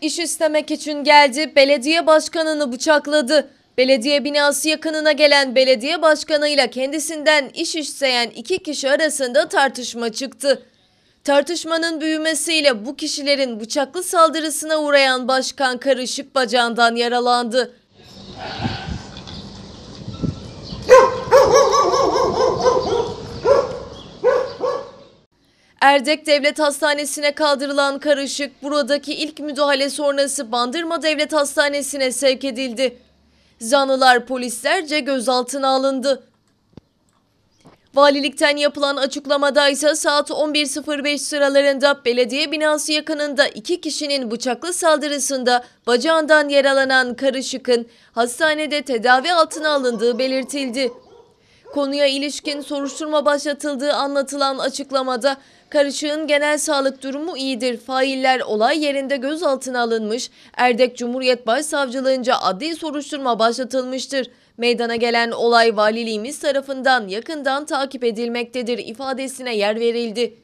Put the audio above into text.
İş istemek için geldi, belediye başkanını bıçakladı. Belediye binası yakınına gelen belediye başkanıyla kendisinden iş isteyen iki kişi arasında tartışma çıktı. Tartışmanın büyümesiyle bu kişilerin bıçaklı saldırısına uğrayan başkan karışık bacağından yaralandı. Erdek Devlet Hastanesi'ne kaldırılan karışık buradaki ilk müdahale sonrası Bandırma Devlet Hastanesi'ne sevk edildi. Zanlılar polislerce gözaltına alındı. Valilikten yapılan açıklamada ise saat 11.05 sıralarında belediye binası yakınında iki kişinin bıçaklı saldırısında bacağından yaralanan Karışık'ın hastanede tedavi altına alındığı belirtildi. Konuya ilişkin soruşturma başlatıldığı anlatılan açıklamada Karışığın genel sağlık durumu iyidir. Failler olay yerinde gözaltına alınmış. Erdek Cumhuriyet Başsavcılığınca adli soruşturma başlatılmıştır. Meydana gelen olay valiliğimiz tarafından yakından takip edilmektedir ifadesine yer verildi.